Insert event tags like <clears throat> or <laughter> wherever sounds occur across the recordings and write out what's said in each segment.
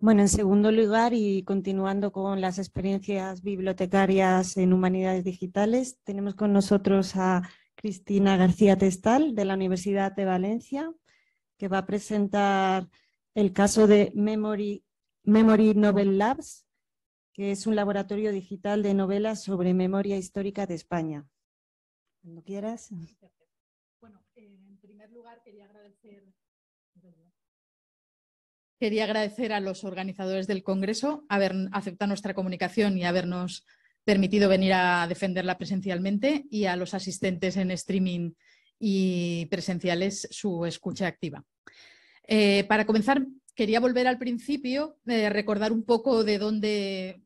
Bueno, en segundo lugar, y continuando con las experiencias bibliotecarias en humanidades digitales, tenemos con nosotros a Cristina García Testal de la Universidad de Valencia, que va a presentar el caso de Memory, Novel Labs, que es un laboratorio digital de novelas sobre memoria histórica de España. Cuando quieras. Bueno, eh, en primer lugar quería agradecer Quería agradecer a los organizadores del Congreso haber aceptado nuestra comunicación y habernos permitido venir a defenderla presencialmente y a los asistentes en streaming y presenciales su escucha activa. Eh, para comenzar, quería volver al principio, eh, recordar un poco de dónde,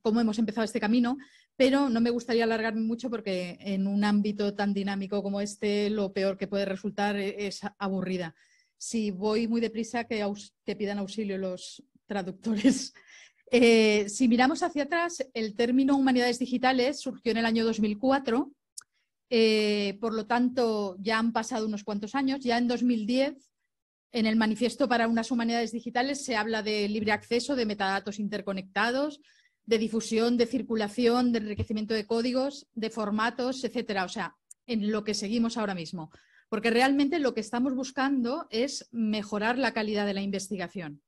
cómo hemos empezado este camino, pero no me gustaría alargarme mucho porque en un ámbito tan dinámico como este lo peor que puede resultar es aburrida si voy muy deprisa, que pidan auxilio los traductores. <laughs> Eh, si miramos hacia atrás, el término humanidades digitales surgió en el año 2004, eh, por lo tanto ya han pasado unos cuantos años, ya en 2010 en el manifiesto para unas humanidades digitales se habla de libre acceso, de metadatos interconectados, de difusión, de circulación, de enriquecimiento de códigos, de formatos, etcétera. O sea, en lo que seguimos ahora mismo porque realmente lo que estamos buscando es mejorar la calidad de la investigación.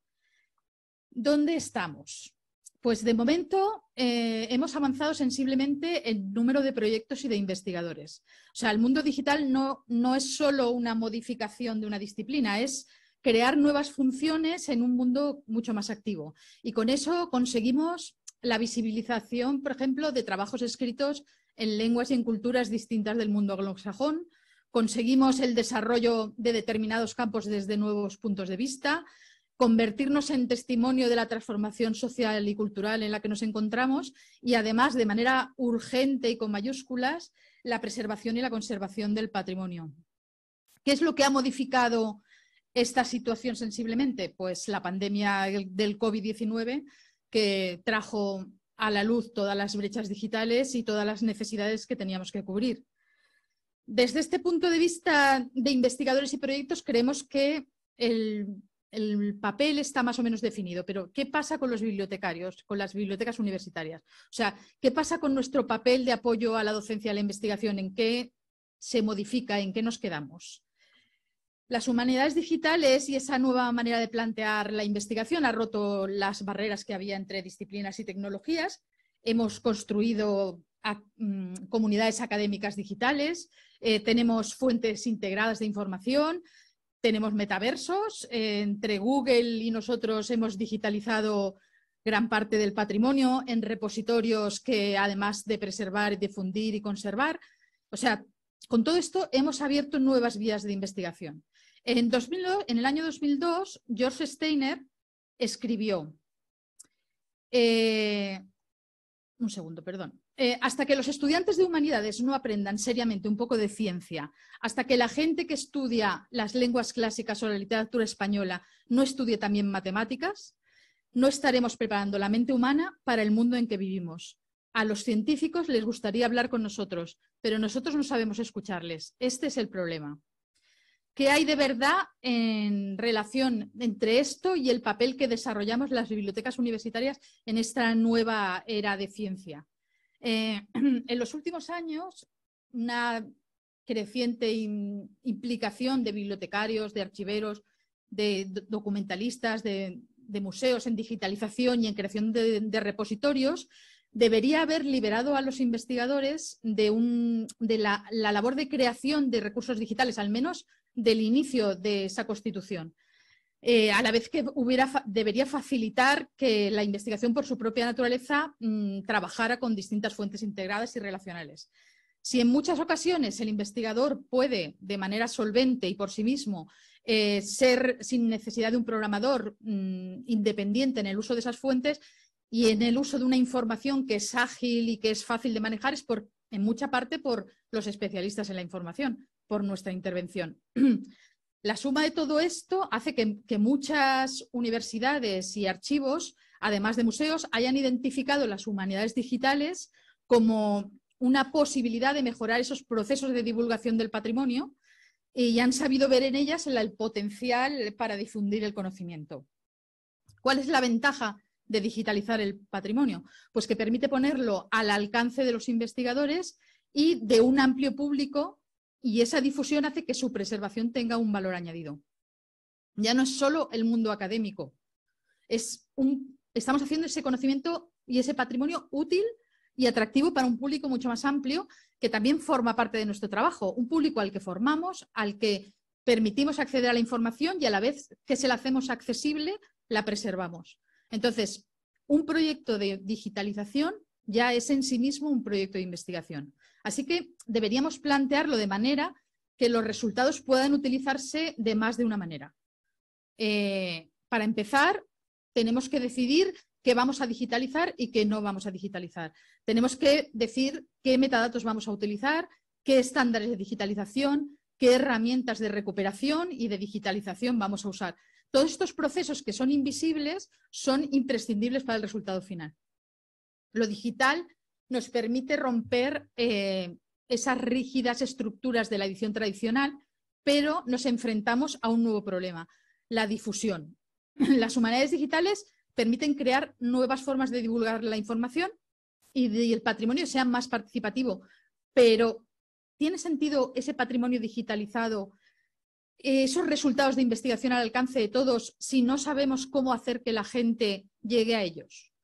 ¿Dónde estamos? Pues de momento eh, hemos avanzado sensiblemente en número de proyectos y de investigadores. O sea, el mundo digital no, no es solo una modificación de una disciplina, es crear nuevas funciones en un mundo mucho más activo. Y con eso conseguimos la visibilización, por ejemplo, de trabajos escritos en lenguas y en culturas distintas del mundo anglosajón conseguimos el desarrollo de determinados campos desde nuevos puntos de vista, convertirnos en testimonio de la transformación social y cultural en la que nos encontramos y además de manera urgente y con mayúsculas la preservación y la conservación del patrimonio. ¿Qué es lo que ha modificado esta situación sensiblemente? Pues la pandemia del COVID-19 que trajo a la luz todas las brechas digitales y todas las necesidades que teníamos que cubrir. Desde este punto de vista de investigadores y proyectos, creemos que el, papel está más o menos definido, pero ¿qué pasa con los bibliotecarios, con las bibliotecas universitarias? O sea, ¿qué pasa con nuestro papel de apoyo a la docencia y a la investigación? ¿En qué se modifica? ¿En qué nos quedamos? Las humanidades digitales y esa nueva manera de plantear la investigación ha roto las barreras que había entre disciplinas y tecnologías. Hemos construido Mm, comunidades académicas digitales, eh, tenemos fuentes integradas de información, tenemos metaversos. Eh, entre Google y nosotros hemos digitalizado gran parte del patrimonio en repositorios que además de preservar, difundir y conservar. O sea, con todo esto hemos abierto nuevas vías de investigación. En, en el año 2002, George Steiner escribió, eh, un segundo, perdón, eh, hasta que los estudiantes de humanidades no aprendan seriamente un poco de ciencia, hasta que la gente que estudia las lenguas clásicas o la literatura española no estudie también matemáticas, no estaremos preparando la mente humana para el mundo en que vivimos. A los científicos les gustaría hablar con nosotros, pero nosotros no sabemos escucharles. Este es el problema. ¿Qué hay de verdad en relación entre esto y el papel que desarrollamos las bibliotecas universitarias en esta nueva era de ciencia? Eh, <clears throat> en los últimos años, una creciente implicación de bibliotecarios, de archiveros, de documentalistas, de, museos en digitalización y en creación de, repositorios, debería haber liberado a los investigadores de, la labor de creación de recursos digitales, al menos del inicio de esa constitución. Eh, a la vez que debería facilitar que la investigación por su propia naturaleza mm, trabajara con distintas fuentes integradas y relacionales. Si en muchas ocasiones el investigador puede, de manera solvente y por sí mismo, eh, ser sin necesidad de un programador mm, independiente en el uso de esas fuentes y en el uso de una información que es ágil y que es fácil de manejar, es por, en mucha parte por los especialistas en la información, por nuestra intervención. <clears throat> La suma de todo esto hace que, muchas universidades y archivos, además de museos, hayan identificado las humanidades digitales como una posibilidad de mejorar esos procesos de divulgación del patrimonio y han sabido ver en ellas el potencial para difundir el conocimiento. ¿Cuál es la ventaja de digitalizar el patrimonio? Pues que permite ponerlo al alcance de los investigadores y de un amplio público y esa difusión hace que su preservación tenga un valor añadido. Ya no es solo el mundo académico, es estamos haciendo ese conocimiento y ese patrimonio útil y atractivo para un público mucho más amplio que también forma parte de nuestro trabajo, un público al que formamos, al que permitimos acceder a la información y a la vez que se la hacemos accesible, la preservamos. Entonces, un proyecto de digitalización ya es en sí mismo un proyecto de investigación. Así que deberíamos plantearlo de manera que los resultados puedan utilizarse de más de una manera. Eh, para empezar, tenemos que decidir qué vamos a digitalizar y qué no vamos a digitalizar. Tenemos que decir qué metadatos vamos a utilizar, qué estándares de digitalización, qué herramientas de recuperación y de digitalización vamos a usar. Todos estos procesos que son invisibles son imprescindibles para el resultado final. Lo digital nos permite romper eh, esas rígidas estructuras de la edición tradicional, pero nos enfrentamos a un nuevo problema, la difusión. <laughs> Las humanidades digitales permiten crear nuevas formas de divulgar la información y, el patrimonio sea más participativo, pero ¿tiene sentido ese patrimonio digitalizado, esos resultados de investigación al alcance de todos, si no sabemos cómo hacer que la gente llegue a ellos?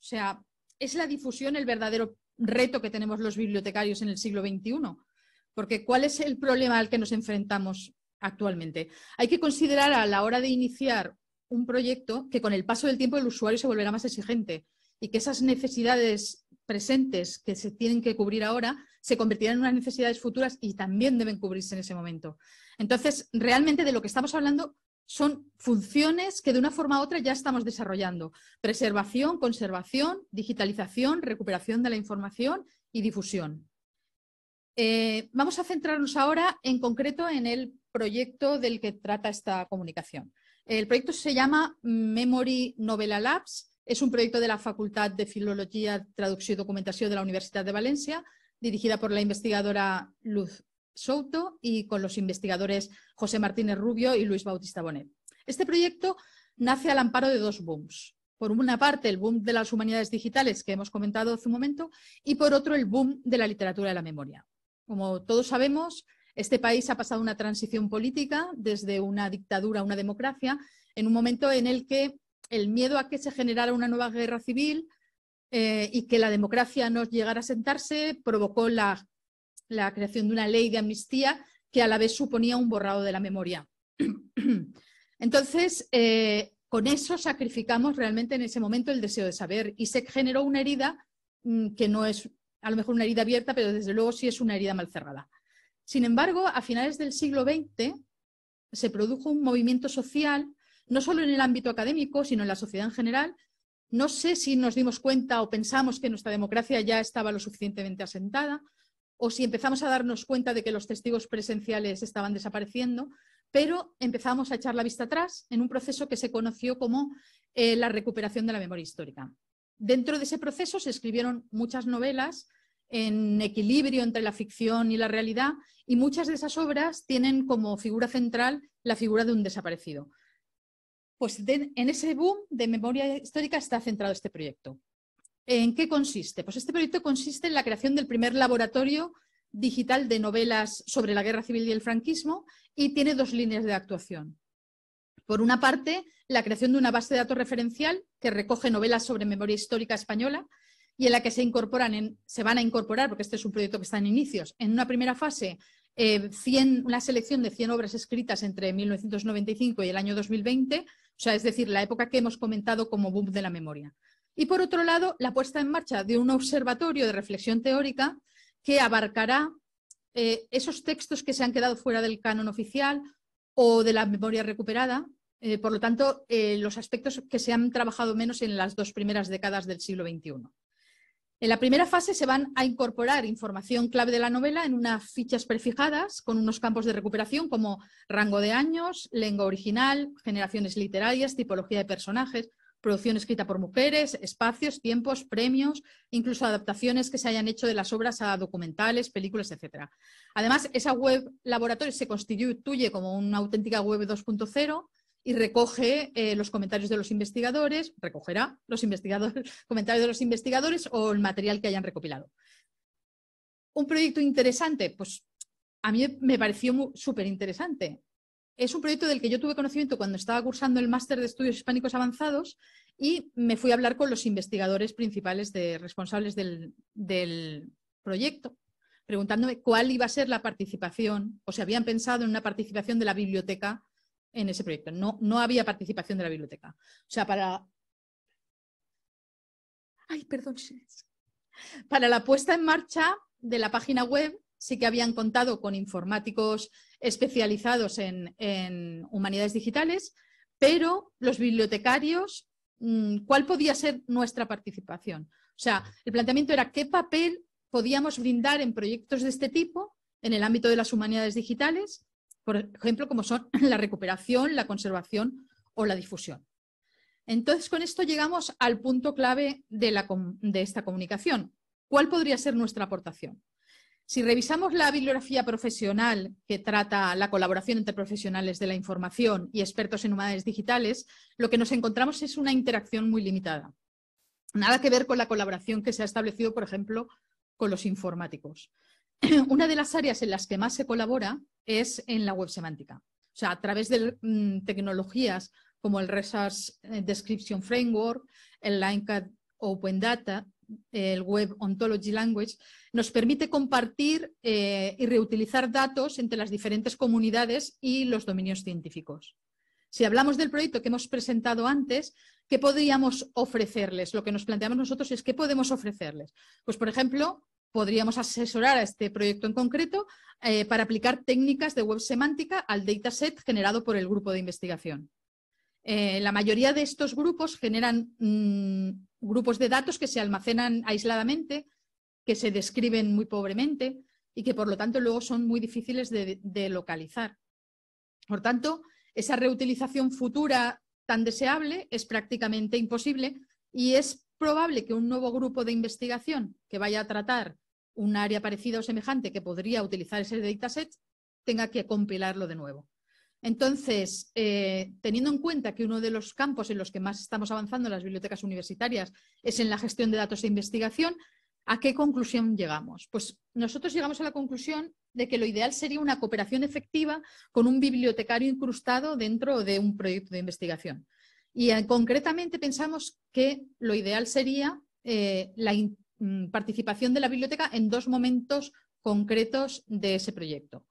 O sea, es la difusión el verdadero reto que tenemos los bibliotecarios en el siglo XXI. Porque ¿cuál es el problema al que nos enfrentamos actualmente? Hay que considerar a la hora de iniciar un proyecto que con el paso del tiempo el usuario se volverá más exigente y que esas necesidades presentes que se tienen que cubrir ahora se convertirán en unas necesidades futuras y también deben cubrirse en ese momento. Entonces, realmente de lo que estamos hablando son funciones que de una forma u otra ya estamos desarrollando. Preservación, conservación, digitalización, recuperación de la información y difusión. Eh, vamos a centrarnos ahora en concreto en el proyecto del que trata esta comunicación. El proyecto se llama Memory Novela Labs. Es un proyecto de la Facultad de Filología, Traducción y Documentación de la Universidad de Valencia, dirigida por la investigadora Luz Souto y con los investigadores José Martínez Rubio y Luis Bautista Bonet. Este proyecto nace al amparo de dos booms. Por una parte, el boom de las humanidades digitales que hemos comentado hace un momento y por otro, el boom de la literatura de la memoria. Como todos sabemos, este país ha pasado una transición política desde una dictadura a una democracia en un momento en el que el miedo a que se generara una nueva guerra civil eh, y que la democracia no llegara a sentarse provocó la la creación de una ley de amnistía que a la vez suponía un borrado de la memoria. <clears throat> Entonces, eh, con eso sacrificamos realmente en ese momento el deseo de saber y se generó una herida mm, que no es a lo mejor una herida abierta, pero desde luego sí es una herida mal cerrada. Sin embargo, a finales del siglo XX se produjo un movimiento social, no solo en el ámbito académico, sino en la sociedad en general. No sé si nos dimos cuenta o pensamos que nuestra democracia ya estaba lo suficientemente asentada, o si empezamos a darnos cuenta de que los testigos presenciales estaban desapareciendo, pero empezamos a echar la vista atrás en un proceso que se conoció como eh, la recuperación de la memoria histórica. Dentro de ese proceso se escribieron muchas novelas en equilibrio entre la ficción y la realidad y muchas de esas obras tienen como figura central la figura de un desaparecido. Pues en ese boom de memoria histórica está centrado este proyecto. ¿En qué consiste? Pues este proyecto consiste en la creación del primer laboratorio digital de novelas sobre la guerra civil y el franquismo y tiene dos líneas de actuación. Por una parte, la creación de una base de datos referencial que recoge novelas sobre memoria histórica española y en la que se incorporan, se van a incorporar, porque este es un proyecto que está en inicios, en una primera fase, eh, una selección de 100 obras escritas entre 1995 y el año 2020, o sea, es decir, la época que hemos comentado como boom de la memoria. Y por otro lado, la puesta en marcha de un observatorio de reflexión teórica que abarcará eh, esos textos que se han quedado fuera del canon oficial o de la memoria recuperada, eh, por lo tanto, eh, los aspectos que se han trabajado menos en las dos primeras décadas del siglo XXI. En la primera fase se van a incorporar información clave de la novela en unas fichas prefijadas con unos campos de recuperación como rango de años, lengua original, generaciones literarias, tipología de personajes, producción escrita por mujeres, espacios, tiempos, premios, incluso adaptaciones que se hayan hecho de las obras a documentales, películas, etc. Además, esa web laboratorio se constituye como una auténtica web 2.0 y recoge eh, los comentarios de los investigadores, recogerá los investigadores, <laughs> comentarios de los investigadores o el material que hayan recopilado. Un proyecto interesante, pues a mí me pareció súper interesante. Es un proyecto del que yo tuve conocimiento cuando estaba cursando el máster de estudios hispánicos avanzados y me fui a hablar con los investigadores principales de, responsables del, proyecto, preguntándome cuál iba a ser la participación o si habían pensado en una participación de la biblioteca en ese proyecto. No, no había participación de la biblioteca. O sea, para... Ay, perdón. Para la puesta en marcha de la página web sí que habían contado con informáticos especializados en, humanidades digitales, pero los bibliotecarios, mm, ¿cuál podía ser nuestra participación? O sea, el planteamiento era qué papel podíamos brindar en proyectos de este tipo en el ámbito de las humanidades digitales, por ejemplo, como son <clears throat> la recuperación, la conservación o la difusión. Entonces, con esto llegamos al punto clave de esta comunicación. ¿Cuál podría ser nuestra aportación? Si revisamos la bibliografía profesional que trata la colaboración entre profesionales de la información y expertos en humanidades digitales, lo que nos encontramos es una interacción muy limitada. Nada que ver con la colaboración que se ha establecido, por ejemplo, con los informáticos. <clears throat> Una de las áreas en las que más se colabora es en la web semántica. O sea, a través de mm, tecnologías como el Research Description Framework, el Linecat Open Data, el Web Ontology Language, nos permite compartir eh, y reutilizar datos entre las diferentes comunidades y los dominios científicos. Si hablamos del proyecto que hemos presentado antes, ¿qué podríamos ofrecerles? Lo que nos planteamos nosotros es qué podemos ofrecerles. Pues, por ejemplo, podríamos asesorar a este proyecto en concreto eh, para aplicar técnicas de web semántica al dataset generado por el grupo de investigación. Eh, la mayoría de estos grupos generan mm, grupos de datos que se almacenan aisladamente, que se describen muy pobremente y que por lo tanto luego son muy difíciles de, localizar. Por tanto, esa reutilización futura tan deseable es prácticamente imposible y es probable que un nuevo grupo de investigación que vaya a tratar un área parecida o semejante que podría utilizar ese dataset tenga que compilarlo de nuevo. Entonces, eh, teniendo en cuenta que uno de los campos en los que más estamos avanzando en las bibliotecas universitarias es en la gestión de datos de investigación, ¿a qué conclusión llegamos? Pues nosotros llegamos a la conclusión de que lo ideal sería una cooperación efectiva con un bibliotecario incrustado dentro de un proyecto de investigación. Y eh, concretamente pensamos que lo ideal sería eh, la mm, participación de la biblioteca en dos momentos concretos de ese proyecto.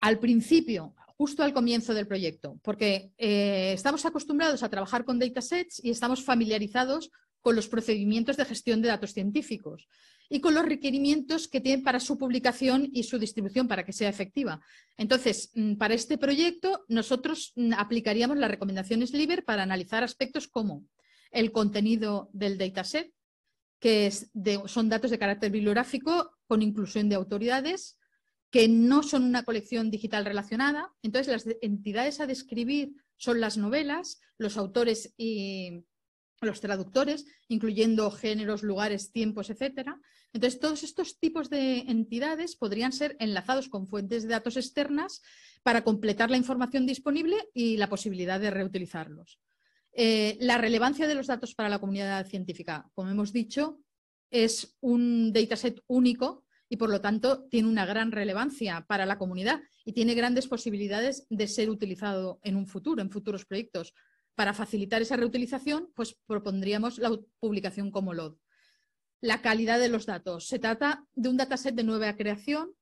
Al principio, justo al comienzo del proyecto, porque eh, estamos acostumbrados a trabajar con datasets y estamos familiarizados con los procedimientos de gestión de datos científicos y con los requerimientos que tienen para su publicación y su distribución para que sea efectiva. Entonces, mm, para este proyecto, nosotros mm, aplicaríamos las recomendaciones LIBER para analizar aspectos como el contenido del dataset, que son datos de carácter bibliográfico con inclusión de autoridades, que no son una colección digital relacionada. Entonces, las entidades a describir son las novelas, los autores y los traductores, incluyendo géneros, lugares, tiempos, etc. Entonces, todos estos tipos de entidades podrían ser enlazados con fuentes de datos externas para completar la información disponible y la posibilidad de reutilizarlos. Eh, la relevancia de los datos para la comunidad científica, como hemos dicho, es un dataset único y por lo tanto tiene una gran relevancia para la comunidad y tiene grandes posibilidades de ser utilizado en un futuro, en futuros proyectos. Para facilitar esa reutilización, pues propondríamos la publicación como LOD. La calidad de los datos. Se trata de un dataset de nueva creación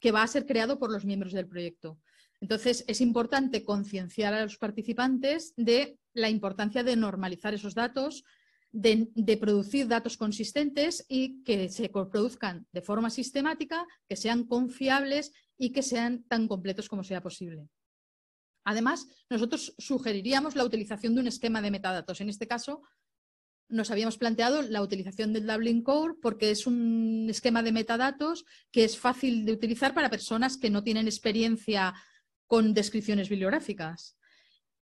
que va a ser creado por los miembros del proyecto. Entonces, es importante concienciar a los participantes de la importancia de normalizar esos datos, de, producir datos consistentes y que se produzcan de forma sistemática, que sean confiables y que sean tan completos como sea posible. Además, nosotros sugeriríamos la utilización de un esquema de metadatos. En este caso, nos habíamos planteado la utilización del Dublin Core porque es un esquema de metadatos que es fácil de utilizar para personas que no tienen experiencia con descripciones bibliográficas.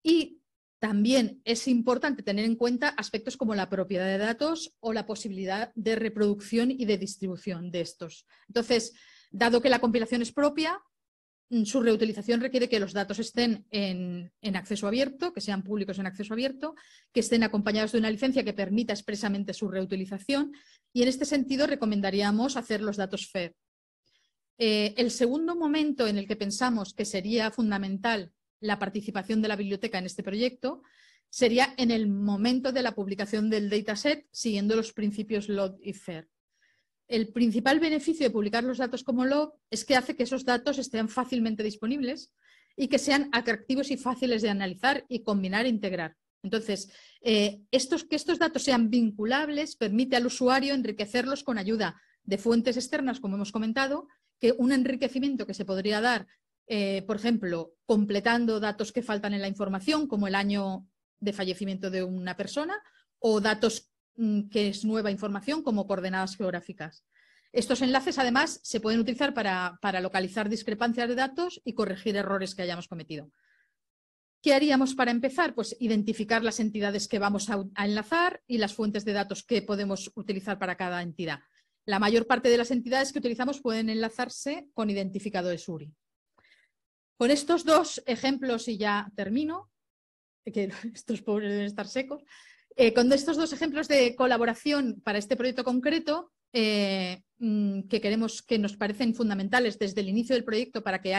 Y también es importante tener en cuenta aspectos como la propiedad de datos o la posibilidad de reproducción y de distribución de estos. Entonces, dado que la compilación es propia, mm, su reutilización requiere que los datos estén en, acceso abierto, que sean públicos en acceso abierto, que estén acompañados de una licencia que permita expresamente su reutilización y en este sentido recomendaríamos hacer los datos FED. Eh, el segundo momento en el que pensamos que sería fundamental la participación de la biblioteca en este proyecto sería en el momento de la publicación del dataset, siguiendo los principios LOD y FAIR. El principal beneficio de publicar los datos como LOD es que hace que esos datos estén fácilmente disponibles y que sean atractivos y fáciles de analizar y combinar e integrar. Entonces, eh, que estos datos sean vinculables permite al usuario enriquecerlos con ayuda de fuentes externas, como hemos comentado, que un enriquecimiento que se podría dar eh, por ejemplo, completando datos que faltan en la información, como el año de fallecimiento de una persona, o datos mm, que es nueva información, como coordenadas geográficas. Estos enlaces, además, se pueden utilizar para, localizar discrepancias de datos y corregir errores que hayamos cometido. ¿Qué haríamos para empezar? Pues identificar las entidades que vamos a enlazar y las fuentes de datos que podemos utilizar para cada entidad. La mayor parte de las entidades que utilizamos pueden enlazarse con identificadores URI. Con estos dos ejemplos, y ya termino, que <laughs> estos pobres deben estar secos, eh, con estos dos ejemplos de colaboración para este proyecto concreto, eh, mm, que queremos que nos parecen fundamentales desde el inicio del proyecto para que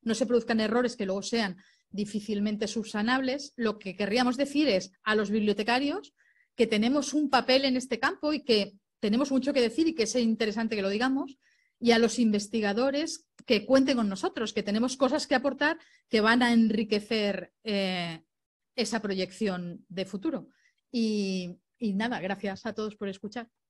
no se produzcan errores que luego sean difícilmente subsanables, lo que querríamos decir es a los bibliotecarios que tenemos un papel en este campo y que tenemos mucho que decir y que es interesante que lo digamos, y a los investigadores que cuenten con nosotros, que tenemos cosas que aportar que van a enriquecer eh, esa proyección de futuro. y nada, gracias a todos por escuchar.